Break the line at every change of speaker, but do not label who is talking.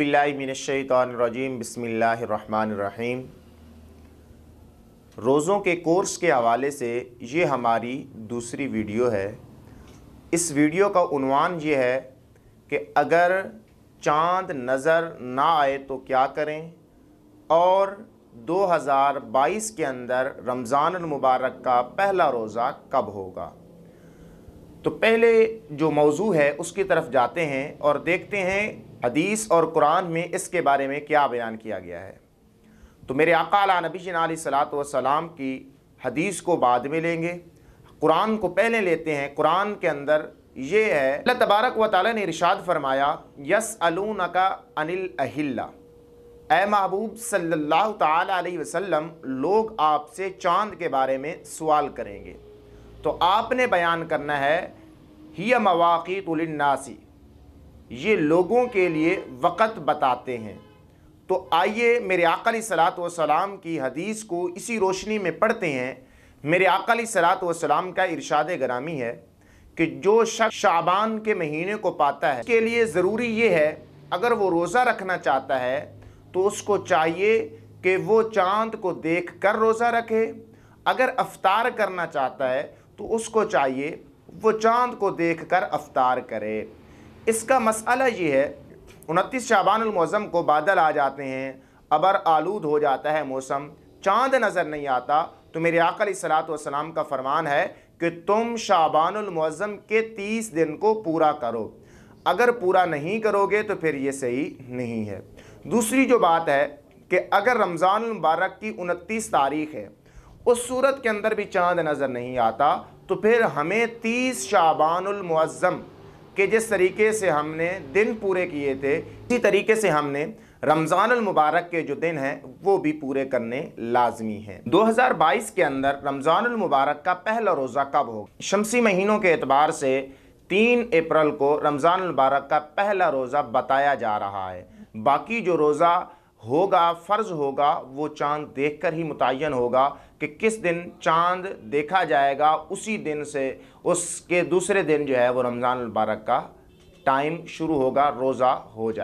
अज़बिल्लिमिनशैतरजीम बसमीम रोज़ों के कोर्स के हवाले से ये हमारी दूसरी वीडियो है इस वीडियो का उनवान ये है कि अगर चांद नज़र ना आए तो क्या करें और 2022 के अंदर रमज़ान मुबारक का पहला रोज़ा कब होगा तो पहले जो मौजू है उसकी तरफ जाते हैं और देखते हैं हदीस और कुरान में इसके बारे में क्या बयान किया गया है तो मेरे अकाल नबी जिन सलात वसलाम की हदीस को बाद में लेंगे कुरान को पहले लेते हैं कुरान के अंदर ये है अल्लाह तबारक व ताली ने इरशाद फरमाया यस अलून का अनिल अहिल्ला ए महबूब सल्लल्लाहु अलैहि वसल्लम लोग आपसे चांद के बारे में सवाल करेंगे तो आपने बयान करना है ही मवाक़ी तुलन्नासी ये लोगों के लिए वक़्त बताते हैं तो आइए मेरे अकली सलात वसलाम की हदीस को इसी रोशनी में पढ़ते हैं मेरे अकली सलात वसलाम का इरशाद ग्रामी है कि जो शख्स शाबान के महीने को पाता है के लिए ज़रूरी ये है अगर वो रोज़ा रखना चाहता है तो उसको चाहिए कि वो चांद को देख कर रोज़ा रखे अगर अफ्तार करना चाहता है तो उसको चाहिए वो चांद को देख कर अफ्तार करे इसका मसला ये है उनतीस शाबानमौज़म को बादल आ जाते हैं अबर आलूद हो जाता है मौसम चांद नज़र नहीं आता तो मेरे आकल सलाम का फरमान है कि तुम शाबानमौज़म के तीस दिन को पूरा करो अगर पूरा नहीं करोगे तो फिर ये सही नहीं है दूसरी जो बात है कि अगर रमज़ान मुबारक की उनतीस तारीख है उस सूरत के अंदर भी चाँद नज़र नहीं आता तो फिर हमें तीस शाबानमज़म कि जिस तरीके से हमने दिन पूरे किए थे इसी तरीके से हमने रमज़ान मुबारक के जो दिन हैं वो भी पूरे करने लाजमी हैं 2022 के अंदर रमज़ान मुबारक का पहला रोज़ा कब होगा शमसी महीनों के अतबार से तीन अप्रैल को रमज़ान मुबारक का पहला रोज़ा बताया जा रहा है बाकी जो रोज़ा होगा फ़र्ज़ होगा वो चांद देखकर ही मुतन होगा कि किस दिन चांद देखा जाएगा उसी दिन से उसके दूसरे दिन जो है वो रमज़ान मुबारक का टाइम शुरू होगा रोज़ा हो जाए